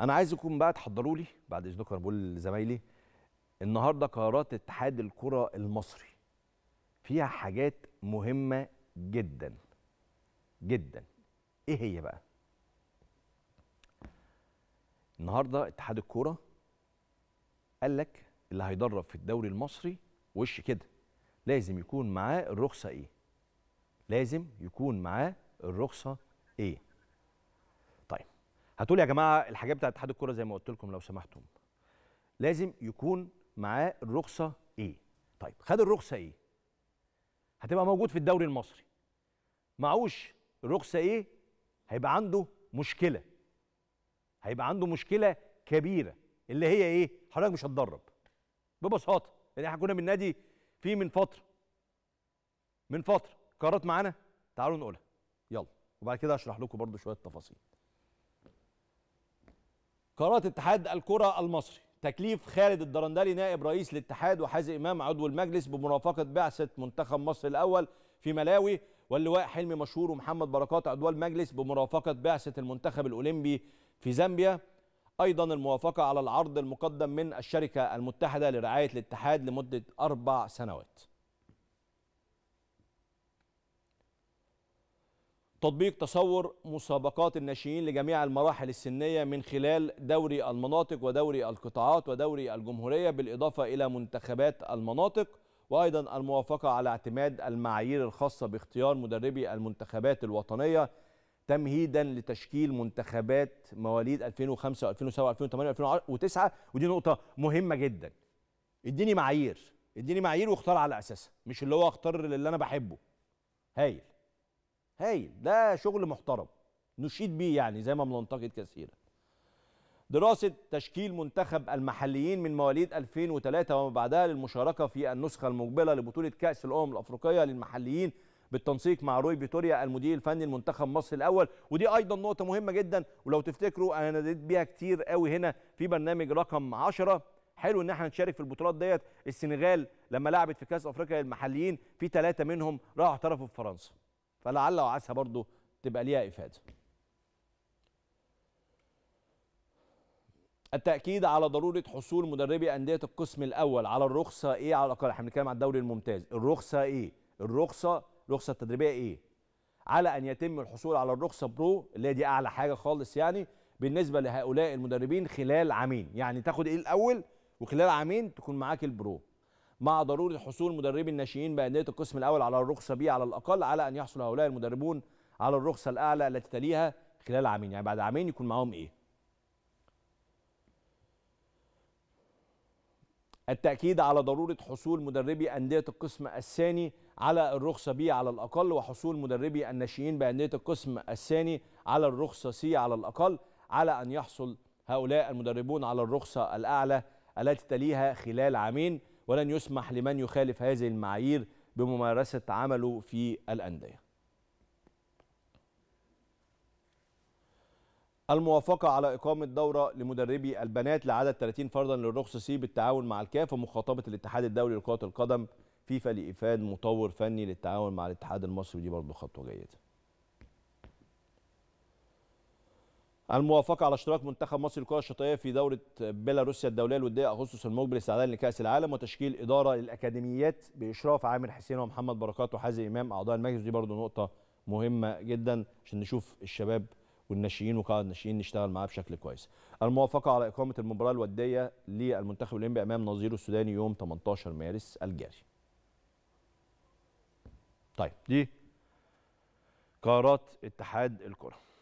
انا عايزكم بقى تحضروا لي بعد اذنكم انا بقول لزمايلي النهارده قرارات اتحاد الكره المصري فيها حاجات مهمه جدا جدا ايه هي بقى النهارده اتحاد الكوره قال لك اللي هيدرب في الدوري المصري وش كده لازم يكون معاه الرخصه ايه لازم يكون معاه الرخصه ايه هتقول يا جماعه الحاجات بتاعت اتحاد الكوره زي ما قلت لكم لو سمحتم لازم يكون معاه الرخصه ايه طيب خد الرخصه ايه هتبقى موجود في الدوري المصري معهوش الرخصه ايه هيبقى عنده مشكله هيبقى عنده مشكله كبيره اللي هي ايه حضرتك مش هتدرب ببساطه لان احنا كنا بالنادي في فيه من فتره من فتره قرارات معانا تعالوا نقولها يلا وبعد كده هشرح لكم برضو شويه تفاصيل قرارات اتحاد الكرة المصري تكليف خالد الدرندلي نائب رئيس الاتحاد وحازم امام عضو المجلس بمرافقه بعثه منتخب مصر الاول في ملاوي واللواء حلمي مشهور ومحمد بركات عضو المجلس بمرافقه بعثه المنتخب الاولمبي في زامبيا ايضا الموافقه على العرض المقدم من الشركه المتحده لرعايه الاتحاد لمده اربع سنوات تطبيق تصور مسابقات الناشئين لجميع المراحل السنية من خلال دوري المناطق ودوري القطاعات ودوري الجمهورية بالإضافة إلى منتخبات المناطق وأيضا الموافقة على اعتماد المعايير الخاصة باختيار مدربي المنتخبات الوطنية تمهيدا لتشكيل منتخبات مواليد 2005 و 2007 و 2008 و 2009 ودي نقطة مهمة جدا اديني معايير اديني معايير واختار على أساسها مش اللي هو اختار اللي أنا بحبه هايل هايل ده شغل محترم نشيد بيه يعني زي ما بننتقد كثيرا دراسة تشكيل منتخب المحليين من مواليد 2003 وما بعدها للمشاركة في النسخة المقبلة لبطولة كأس الأمم الأفريقية للمحليين بالتنسيق مع روي فيتوريا المدير الفني لمنتخب مصر الاول ودي ايضا نقطه مهمه جدا ولو تفتكروا انا ناديت بيها كتير قوي هنا في برنامج رقم 10 حلو ان احنا نشارك في البطولات ديت السنغال لما لعبت في كاس افريقيا للمحليين في ثلاثه منهم راحوا اعترفوا في فرنسا فلعل وعسى برضه تبقى ليها افاده التاكيد على ضروره حصول مدربي انديه القسم الاول على الرخصه ايه على الاقل احنا بنتكلم عن الدوري الممتاز الرخصه ايه الرخصه الرخصه التدريبيه ايه على ان يتم الحصول على الرخصه برو اللي هي دي اعلى حاجه خالص يعني بالنسبه لهؤلاء المدربين خلال عامين يعني تاخد ايه الاول وخلال عامين تكون معاك البرو مع ضروره حصول مدربي الناشئين بانديه القسم الاول على الرخصه بي على الاقل على ان يحصل هؤلاء المدربون على الرخصه الاعلى التي تليها خلال عامين يعني بعد عامين يكون معاهم ايه التأكيد على ضرورة حصول مدربي أندية القسم الثاني على الرخصة بي على الأقل وحصول مدربي الناشئين بأندية القسم الثاني على الرخصة سي على الأقل على أن يحصل هؤلاء المدربون على الرخصة الأعلى التي تليها خلال عامين ولن يسمح لمن يخالف هذه المعايير بممارسة عمله في الأندية الموافقة على إقامة دورة لمدربي البنات لعدد 30 فردا للرخص سي بالتعاون مع الكاف ومخاطبة الاتحاد الدولي لكرة القدم فيفا لإفاد مطور فني للتعاون مع الاتحاد المصري دي برضه خطوة جيدة الموافقة على اشتراك منتخب مصر لكرة الشاطئية في دورة بيلاروسيا الدولية الودية أغسطس المقبل استعدادا لكأس العالم وتشكيل إدارة للأكاديميات بإشراف عامر حسين ومحمد بركات وحازم إمام أعضاء المجلس دي برضه نقطة مهمة جدا عشان نشوف الشباب والناشئين وقاعدة الناشئين نشتغل معاه بشكل كويس. الموافقة على إقامة المباراة الودية للمنتخب الأولمبي أمام نظيره السوداني يوم 18 مارس الجاري. طيب دي قرارات اتحاد الكره